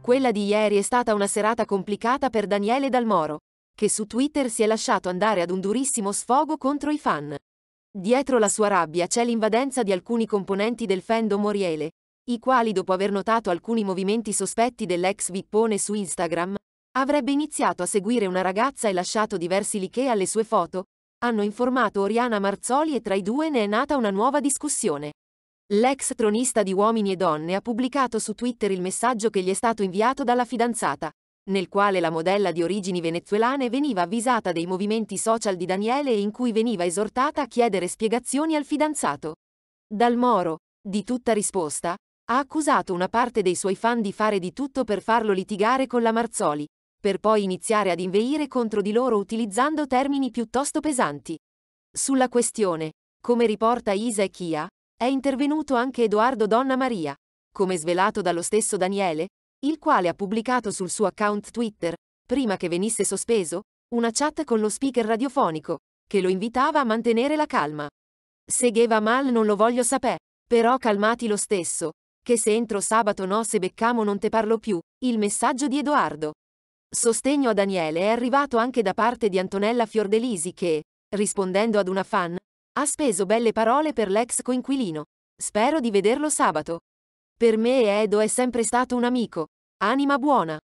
Quella di ieri è stata una serata complicata per Daniele Dalmoro, che su Twitter si è lasciato andare ad un durissimo sfogo contro i fan. Dietro la sua rabbia c'è l'invadenza di alcuni componenti del fandom Oriele, i quali dopo aver notato alcuni movimenti sospetti dell'ex Vippone su Instagram, avrebbe iniziato a seguire una ragazza e lasciato diversi liché alle sue foto, hanno informato Oriana Marzoli e tra i due ne è nata una nuova discussione. L'ex tronista di Uomini e Donne ha pubblicato su Twitter il messaggio che gli è stato inviato dalla fidanzata, nel quale la modella di origini venezuelane veniva avvisata dei movimenti social di Daniele e in cui veniva esortata a chiedere spiegazioni al fidanzato. Dal Moro, di tutta risposta, ha accusato una parte dei suoi fan di fare di tutto per farlo litigare con la Marzoli, per poi iniziare ad inveire contro di loro utilizzando termini piuttosto pesanti. Sulla questione, come riporta Isa e Kia, è intervenuto anche Edoardo Donna Maria, come svelato dallo stesso Daniele, il quale ha pubblicato sul suo account Twitter, prima che venisse sospeso, una chat con lo speaker radiofonico, che lo invitava a mantenere la calma. Se Segueva mal non lo voglio sapere, però calmati lo stesso, che se entro sabato no se beccamo non te parlo più, il messaggio di Edoardo. Sostegno a Daniele è arrivato anche da parte di Antonella Fiordelisi che, rispondendo ad una fan, ha speso belle parole per l'ex coinquilino. Spero di vederlo sabato. Per me Edo è sempre stato un amico. Anima buona.